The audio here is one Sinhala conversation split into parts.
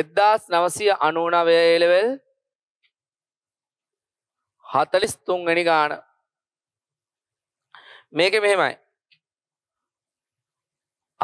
එද්දාස් නවසය අනුනවය එලවෙල් හතලිස් තුන්ගනි ගාන මේක මෙහෙමයි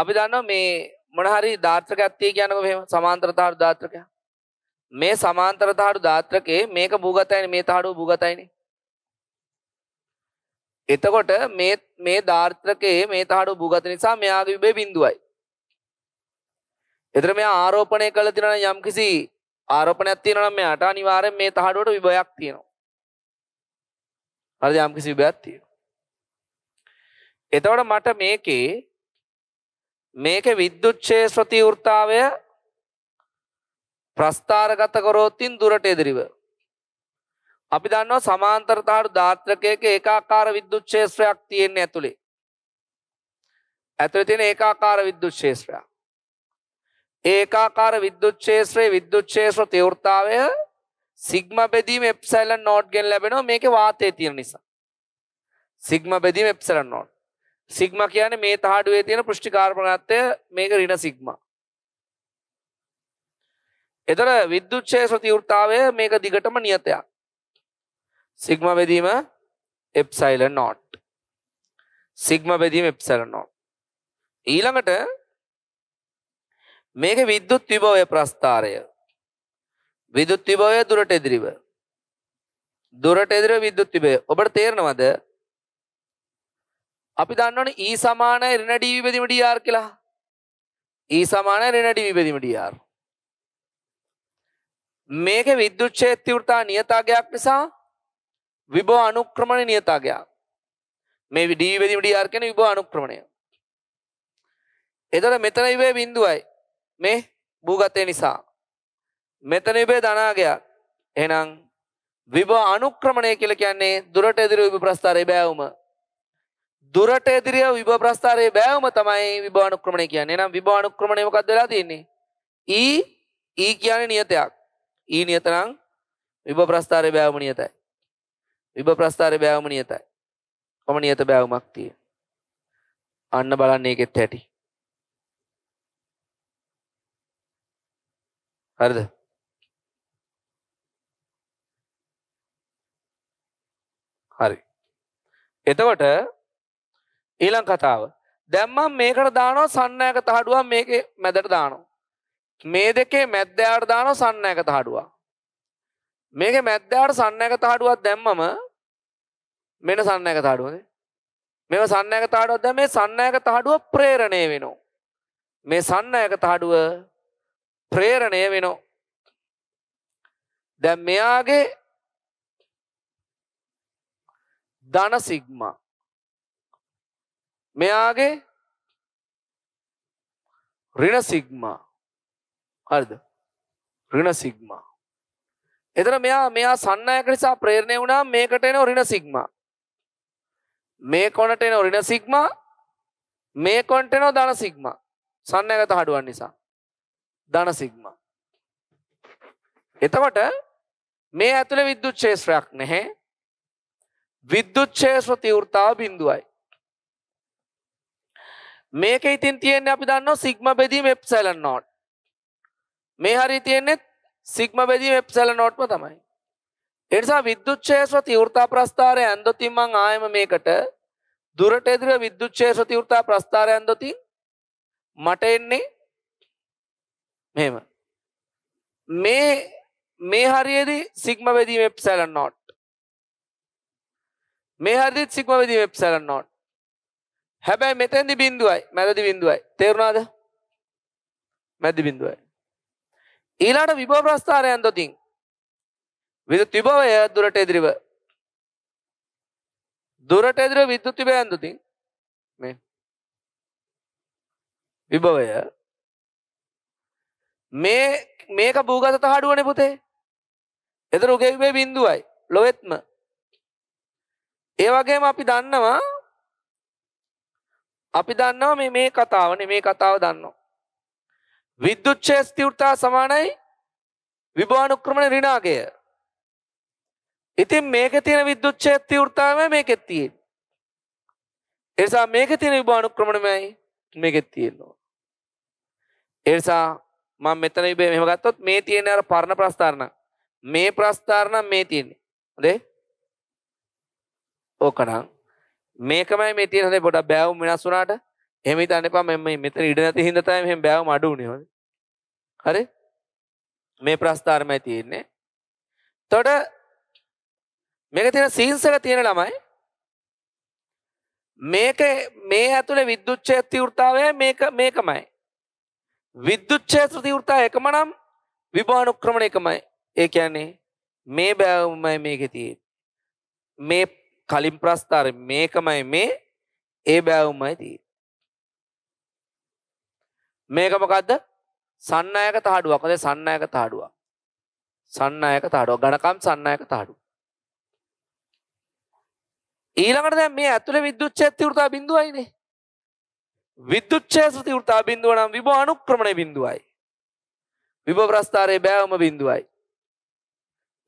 අපි දන්න මේ මොනහරි ධාත්‍රක ඇත්තිය කියනක මෙම සමාන්ත්‍රතාරු ධාත්‍රක මේ සමාන්තරතාරු ධාත්‍රකේ මේක භූගතයින මේ තාඩු භූගතයිනි එතකොට මේ ධාර්ත්‍රකයේ මේ තාඩු භූගත නිසා මෙයාගේ විබේ බිඳුවයි එතර මෙයා ආරෝපණය කළ තියෙනවා යම් කිසි ආරෝපණයක් තියෙනවා නම් මෙයාට අනිවාර්යෙන් මේ තහඩුවට විභවයක් තියෙනවා. හරිද යම් කිසි විභවයක් තියෙනවා. එතකොට මට මේකේ මේකේ විද්‍යුච්ඡේ ස්වති වෘතාවය ප්‍රස්ථාරගත කරොත්ින් දුරට එදිරිව අපි දන්නවා සමාන්තර තාඩු ධාත්‍රකයක ඒකාකාර විද්‍යුත් ක්ෂේත්‍රයක් තියෙන්නේ ඇතුලේ. ඇතුලේ තියෙන ඒකාකාර විද්‍යුත් ක්ෂේත්‍රයක්. ඒකාකාර විද්‍යුත් ක්ෂේත්‍රයේ විද්‍යුත් ක්ෂේත්‍ර තීව්‍රතාවය සිග්මා බෙදීම එප්සයිලන් නෝඩ් ගෙන් ලැබෙනවා මේකේ වාතයේ තියෙන නිසා. සිග්මා බෙදීම එප්සයිලන් නෝඩ්. සිග්මා කියන්නේ මේ තහඩුවේ තියෙන පුෂ්ටිකාර්බනත්වය මේක ඍණ සිග්මා. එතන විද්‍යුත් ක්ෂේත්‍ර තීව්‍රතාවය මේක දිගටම නියතයක්. සිග්මා බෙදීම එප්සයිලන් නෝඩ්. සිග්මා බෙදීම එප්සයිලන් නෝඩ්. ඊළඟට මේක විද්‍යුත් විභවය ප්‍රස්ථාරය. විදුත් විභවය දුරට එදිරිව. දුරට එදිරිව විදුත් විභවය. ඔබට තේරෙනවද? අපි දන්නවනේ E සමාන ඍණ dv බෙදීම dr කියලා. E සමාන ඍණ dv බෙදීම dr. මේකේ විද්‍යුත් ක්ෂේත්‍ර වෘතා නියතාවයක් නිසා විභව අනුක්‍රමණ නියතාවයක්. මේ dv බෙදීම dr කියන්නේ විභව අනුක්‍රමණය. එතකොට මෙතන ඉවේ බිඳුවයි. මේ භූගතය නිසා. මෙතන ඉබේ ධනාගයක්. එහෙනම් විභව අනුක්‍රමණය කියලා කියන්නේ දුරට එදිරිය විභව ප්‍රස්ථාරයේ බෑවුම. දුරට එදිරිය විභව ප්‍රස්ථාරයේ බෑවුම තමයි විභව අනුක්‍රමණය කියන්නේ. එහෙනම් විභව අනුක්‍රමණය මොකක්ද වෙලා තියෙන්නේ? E E කියන්නේ නියතයක්. E නියත නම් විභව ප්‍රස්ථාරයේ බෑවුම නියතයි. විභව ප්‍රස්ථාරයේ බෑවුම නියතයි. කොම නියත බෑවුමක් තියෙන. අන්න බලන්න ඒකෙත් ඇති. හරිද හරි එතකොට ඊළං කතාව දැම්මම් මේකට දානෝ සන්නයක තහඩුවක් මේක මැදට දානවා මේ දෙකේ මැද්දයාට දානෝ සන්නයක තහඩුවක් මේක මැද්දයාට සන්නයක තහඩුවක් දැම්මම මෙන සන්නයක තහඩුවනේ මෙව සන්නයක තහඩුවක් දැම්ම මේ සන්නයක තහඩුව ප්‍රේරණය වෙනවා මේ සන්නයක තහඩුව ප්‍රේරණය වෙනෝ. දැම් මෙයාගේ ධන සිග්ම මෙයාගේ රිණ සිග්ම හරිද රිණ සිග්ම එතන මෙයා මෙයා සන්නයක නිසා ප්‍රේරණය වුණා මේකට එන රිණ සිග්ම මේ කොනට එන රිණ සිග්ම මේ කොන්ට එනෝ ධන සිග්ම සන්නයගත හඩුවන් නිසා ධන සිග්ම. එතකොට මේ ඇතුළ විද්‍යුත් ශේෂත්‍රයක් නැහැ විද්‍යුත් ශේෂ්‍ර තීවෘතාව බිඳුවයි. මේක ඉතින් තියෙන්නේ අපි දන්නවා සිග්ම බෙදීම එප්සැලන් නෝට්. මේ හරි තියෙන්නේ සිග්ම බෙදීම එප්සැලන් නෝට්ම තමයි. ඒ නිසා විද්‍යුත් ක්ෂේත්‍ර තීව්‍රතා ප්‍රස්ථාරය ඇන්දොතින් මං ආයෙම මේකට දුරට එදිර විද්‍යුත් ක්ෂේත්‍ර තීව්‍රතා ප්‍රස්ථාරය ඇන්දොතින් මට එන්නේ මෙම මේ මේ හරියට සිග්ම වැදීම එප්සැලන් නොට් මේ හරිත් සිග්ම වැදීම එප්සැලන් නොට් හැබැයි මෙතැදි බින්දුවයි මැදදි බින්දුවයි තේරුණාද මැදි බින්දුවයි ඊලාට විභව ප්‍රස්ථාරයන් දොතින් විදු තිබවය දුරට එදිරිව දුරට එදිර විද්‍යුත් තිබයන් දොතින් මේ විභවය මේ මේක භූගත තහඩුවනේ පුතේ. එතන උගෙවේ බිඳුවයි. ලොවෙත්ම. ඒ වගේම අපි දන්නවා අපි දන්නවා මේ මේ කතාවනේ මේ කතාව දන්නවා. විද්‍යුත් ක්ෂේත්‍රය සමානයි විභවානුක්‍රමණ ඍණාගය. ඉතින් මේකේ තියෙන විද්‍යුත් ක්ෂේත්‍රය මේකෙත් තියෙන්නේ. එනිසා මේකේ තියෙන විභවානුක්‍රමණයයි මේකෙත් තියෙනවා. එනිසා මම මෙතන ඉබේ මෙහෙම ගත්තොත් මේ තියෙන අර පරණ ප්‍රස්ථාරණ මේ ප්‍රස්ථාරණ මේ තියෙන්නේ හොඳේ ඕකනම් මේකමයි මේ තියෙන හොඳේ පොඩක් බෑවුම් වෙනස් වුණාට එහෙම හිතන්න එපා මම මෙතන ඉඩ නැති හින්දා තමයි මෙහෙම බෑවුම් අඩු වුණේ හොඳේ හරි මේ ප්‍රස්ථාරමයි තියෙන්නේ තොට මේක තියෙන සීන්සක තියෙන ළමයි මේක මේ ඇතුළේ විද්‍යුච්ඡය තීව්‍රතාවය මේක මේකමයි විද්‍යුත් ක්ෂේත්‍ර තීව්‍රතාවය එකම නම් විභානුක්‍රමණය එකමයි. ඒ කියන්නේ මේ බෑවුමයි මේකේ තියෙන්නේ. මේ කලින් ප්‍රස්ථාරේ මේකමයි මේ ඒ බෑවුමයි තියෙන්නේ. මේක මොකද්ද? සන්නායක තහඩුවක්. මොකද සන්නායක තහඩුවක්. සන්නායක තහඩුවක්. ඝනකම් සන්නායක තහඩුව. ඊළඟට දැන් මේ ඇතුලේ විද්‍යුත් ක්ෂේත්‍ර තීව්‍රතාව බිඳුවයිනේ. විද්දුච්චේසු තීව්‍රතා බිඳුව නම් විභව අනුක්‍රමණය බිඳුවයි. විභව ප්‍රස්ථාරයේ බෑවම බිඳුවයි.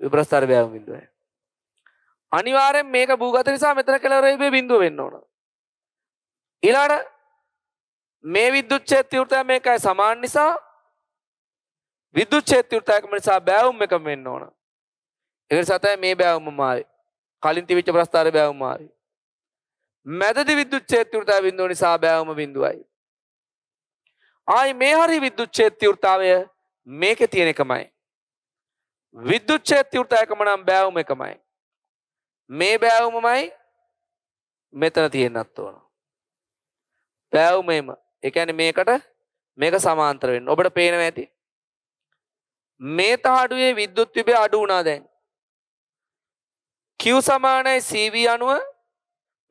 විභව ප්‍රස්ථාරයේ බෑවම බිඳුවයි. අනිවාර්යෙන් මේක භූගත නිසා මෙතන කෙලවරේ බිඳුව වෙන්න ඕන. ඊළඟට මේ විද්‍යුත් ක්ෂේත්‍රය මේකයි සමාන නිසා විද්‍යුත් ක්ෂේත්‍රයකම නිසා බෑවුම් එකම වෙන්න ඕන. ඒක නිසා තමයි මේ බෑවුමම ආවේ. කලින් තිබිච්ච ප්‍රස්ථාරේ බෑවුම ආවේ. මැදදි විද්දුච්චේත්තිෘතා බිඳුව නිසා බෑවම බිඳුවයි. ආයි මේ හරි විද්දුච්චේත්තිවෘතාවය මේක තියෙන එකමයි. විද්දුච්චේත්තිවෘතායකම නම් බෑවුම එකමයි. මේ බෑවුමමයි මෙතන තියෙන්න්නත් ඕන. බෑවුමම එකැන මේකට මේක සමාන්තරවෙන් ඔබට පේනව ඇති. මේ තාඩුවේ විද්දුත් තිබේ අඩු වුණා දැන්. කිව් සමානයි සීවී අනුව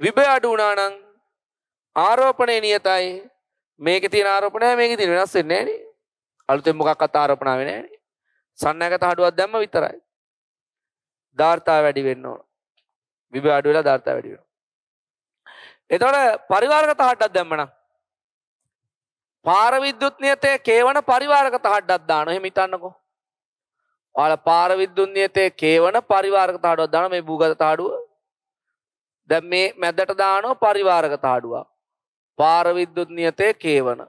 විභය අඩු වුණා නම් ආරෝපණය නියතයි. මේකේ තියෙන ආරෝපණය මේකේ තියෙන වෙනස් වෙන්නේ නැහනේ. අලුතෙන් මොකක්වත් ආරෝපණ වෙන්නේ නැහනේ. සන්නයකට හඩුවක් දැම්ම විතරයි. ධාර්තා වැඩි වෙන්න ඕන. විභය අඩු වෙලා ධාර්තා වැඩි වෙනවා. එතකොට පරිවාරගත හඩක් දැම්මනම් පාර විද්‍යුත් නියතයේ කේවන පරිවාරගත හඩක් දාන එහෙම හිතන්නකෝ. ඔයාලා පාර විද්‍යුත් නියතයේ කේවන පරිවාරගත හඩක් දාන මේ භූගත හඩුව දැ මේ මැදට දානෝ පරිවාරක තාඩුවක් පාරවිද්‍යුත් නියතය කේවන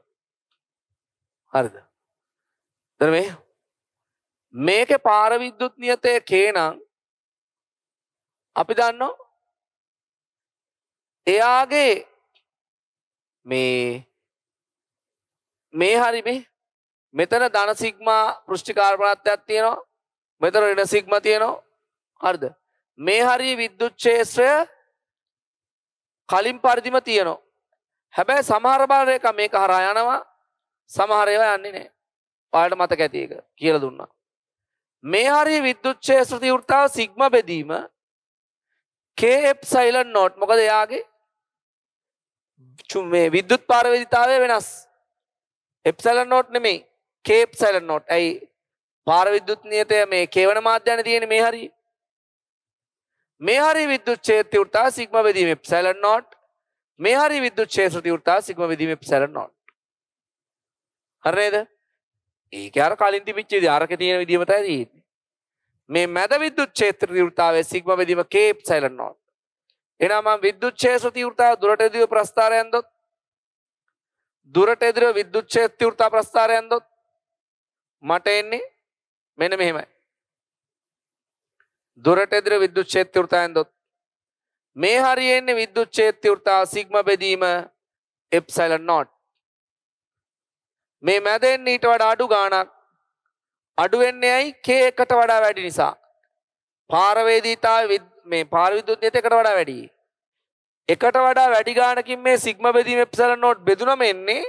හරිද තර මේ මේක පාරවිද්‍යුත් නියතය කේනං අපි දන්න එයාගේ මේ මේ හරි මේ මෙතන ධන සිග්මා පෘෂ්ටිකාර්පනත්වයක් තියෙනවා මෙතන එන සිග්ම තියෙනවා හරිද මේ හරි විද්‍යුත් ශේත්‍රය කලින් පරිදිම තියනවා. හැබැයි සමහරභාරයක මේ හරා යනවා සමහරයවා යන්නේ නෑ පාට මත ඇතික කියල දුන්නා. මේ හරි විද්දුච්චය ශ්‍රති ෘතාව සිග්ම බෙදීම කේප් සයිලන් නොට් මොකද එයාගේ මේ විද්දුත් පාරවිදිතාවය වෙනස් එප්සල නොට් නෙමේ කේප් සැල නොට් ඇයි පාරවිද්දුත් නියතය මේ කේවන මාධ්‍යන තියෙන මේ හරි මේ හරි විද්‍යුත් ක්ෂේත්‍රය උර්තා සිග්ම වෙදීම එප්සයිලන් නෝට් මේ හරි විද්‍යුත් ක්ෂේත්‍රය උර්තා සිග්ම වෙදීම එප්සයිලන් නෝට් හරිද ඒක අර කලින් තිබිච්ච විදිහ අරක තියෙන විදිහම තමයි තියෙන්නේ මේ මැද විද්‍යුත් ක්ෂේත්‍ර තීව්‍රතාවයේ සිග්ම වෙදීම k එප්සයිලන් නෝට් එහෙනම් මම විද්‍යුත් ක්ෂේත්‍ර තීව්‍රතාව දුරට එදිරිව ප්‍රස්ථාරයෙන් දොත් දුරට එදිරිව විද්‍යුත් ක්ෂේත්‍ර තීව්‍රතාව ප්‍රස්ථාරයෙන් දොත් මට එන්නේ මෙන්න මෙහෙමයි දුරට එදිර විද්‍යුත් ක්ෂේත්‍රවෘතයන් දොත් මේ හරිය එන්නේ විද්‍යුත් ක්ෂේත්‍රවෘතා සිග්ම බෙදීම එප්සයිලන් නොට් මේ මැද එන්නේ ඊට වඩා අඩු ගාණක් අඩු වෙන්නේ ඇයි k එකට වඩා වැඩි නිසා පාරවේදීතාවය මේ පාර විද්‍යුත් නියතයකට වඩා වැඩි එකට වඩා වැඩි ගාණකින් මේ සිග්ම බෙදීම එප්සයිලන් නොට් බෙදුනම එන්නේ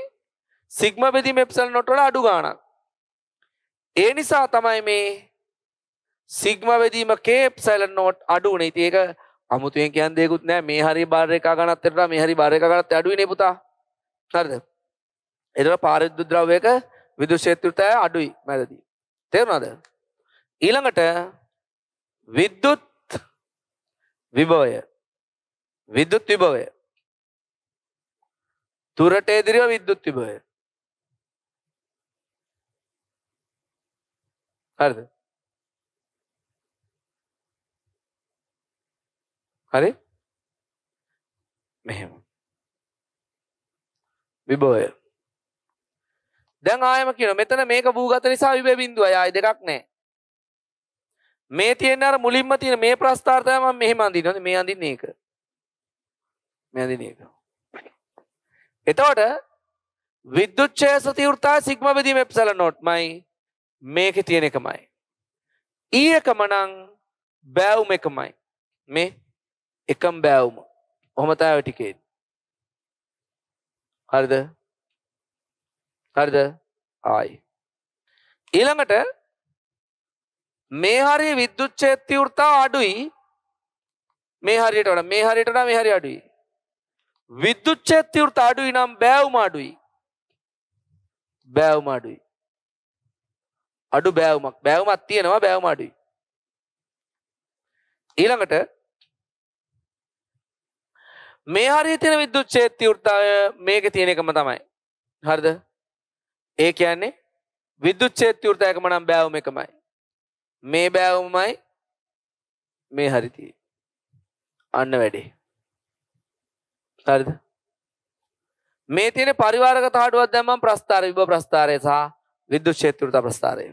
සිග්ම බෙදීම එප්සයිලන් නොට් වඩා අඩු ගාණක් ඒ නිසා තමයි මේ සිග්ම වෙදීම කේප් සැලන් නෝට් අඩුවන ඉති ඒක අමුතුෙන් කියන්දෙකුත් නෑ මේ හරි බාරයක ගනත්තෙට මේ හරි බාරයක ගනත් අඩුවනේ පුතා හරිද එතකොට පාරිද්ද ද්‍රව්‍යයක විදුලි ක්ෂේත්‍රය අඩුයි මැදදී තේරුණාද ඊළඟට විද්‍යුත් විභවය විද්‍යුත් විභවය තුරට ඉදිරිය විද්‍යුත් විභවය හරිද හරි මෙහෙම විභවය දැන් ආයම කියන මෙතන මේක භූගත නිසා විභව බිඳුවයි ආයි දෙකක් නැහැ මේ තියෙන අර මුලින්ම තියෙන මේ ප්‍රස්ථාරය මම මෙහෙම අඳිනවා මේ අඳින්නේ ඒක මේ අඳින්නේ ඒක එතකොට විද්‍යුත් ඡේද තීව්‍රතාව සිග්මා බෙදීම එප්සලන් නෝට්මයි මේකේ තියෙන එකමයි ඊ එකම නම් බෑවුම එකමයි මේ එකම් බෑවුම ඔහොමතාව ටිකේ හරිද හරිද ආයි ඊළඟට මේ හරි විද්‍යුත් චේත්තිවෘතා අඩුයි මේ හරියට වඩා මේ හරියට වඩා මේ හරිය අඩුයි විද්‍යුත් චේත්තිවෘතා අඩුයි නම් බෑවුම අඩුයි බෑවුම අඩුයි අඩු බෑවුමක් බෑවුමක් තියෙනවා බෑවුම අඩුයි ඊළඟට මේ හරි තියෙන විද්‍යුත් ක්ෂේත්‍ර වෘත්තාය මේකේ තියෙන එකම තමයි. හරිද? ඒ කියන්නේ විද්‍යුත් ක්ෂේත්‍ර වෘත්තයකම නම් බෑවුම එකමයි. මේ බෑවුමයි මේ හරි තියෙන්නේ. අන්න වැඩේ. හරිද? මේ තියෙන පරිවාරක තහඩුවක් දැම්මම ප්‍රස්ථාර විභව ප්‍රස්ථාරය සහ විද්‍යුත් ක්ෂේත්‍ර වෘත්ත ප්‍රස්ථාරය.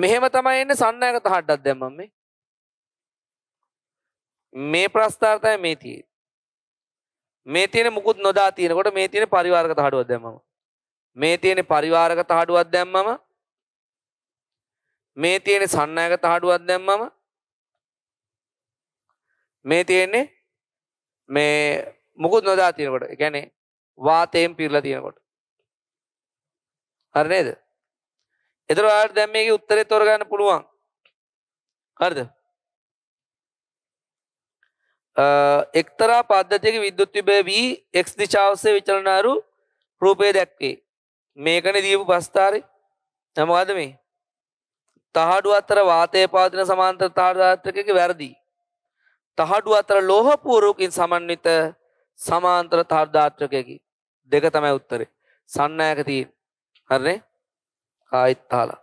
මෙහෙම තමයි එන්නේ සන්නායක තහඩක් දැම්මම මේ මේ ප්‍රස්ථාර්ථය මේ තියෙන්නේ. මේ තියෙන මුකුත් නොදා තියෙනකොට මේ තියෙන පරිවාරක තහඩුවක් දැම්මම. මේ තියෙන පරිවාරක තහඩුවක් දැම්මම මේ තියෙන සන්නායක තහඩුවක් දැම්මම මේ තියෙන්නේ මේ මුකුත් නොදා තියෙනකොට. ඒ කියන්නේ වාතයෙන් පිරලා තියෙනකොට. හරි නේද? ඒතර ඔයාලට දැන් මේකේ උත්තරේ තෝරගන්න පුළුවන්. හරිද? එක්තරා පද්ධතියක විද්‍යුත් විභවී x දිශාවසේ විචලනාරු රූපය දැක්වේ. මේකනේ දීපු පස්තරේ. මොකද්ද මේ? තහඩු අතර වාතයේ පවතින සමාන්තර තාරාත්‍රකයේ වැරදි. තහඩු අතර ලෝහ පූරකකින් සමන්විත සමාන්තර තාරාත්‍රකයේ දෙක තමයි උත්තරේ. සන්නායක තියෙන්නේ. හරිනේ? ආයිත් තහලා.